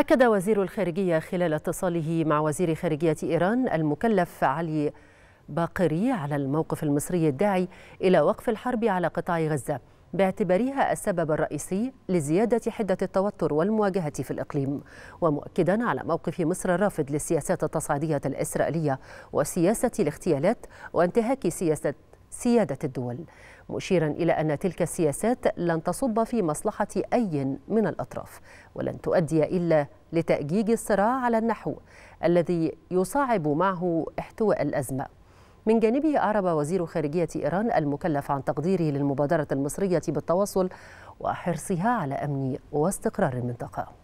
أكد وزير الخارجية خلال اتصاله مع وزير خارجية إيران المكلف علي باقري على الموقف المصري الداعي إلى وقف الحرب على قطاع غزة باعتبارها السبب الرئيسي لزيادة حدة التوتر والمواجهة في الإقليم ومؤكدا على موقف مصر الرافض للسياسات التصعيدية الإسرائيلية وسياسة الاغتيالات وانتهاك سياسة سيادة الدول مشيرا إلى أن تلك السياسات لن تصب في مصلحة أي من الأطراف ولن تؤدي إلا لتأجيج الصراع على النحو الذي يصعب معه احتواء الأزمة من جانبه أعرب وزير خارجية إيران المكلف عن تقديره للمبادرة المصرية بالتواصل وحرصها على أمن واستقرار المنطقة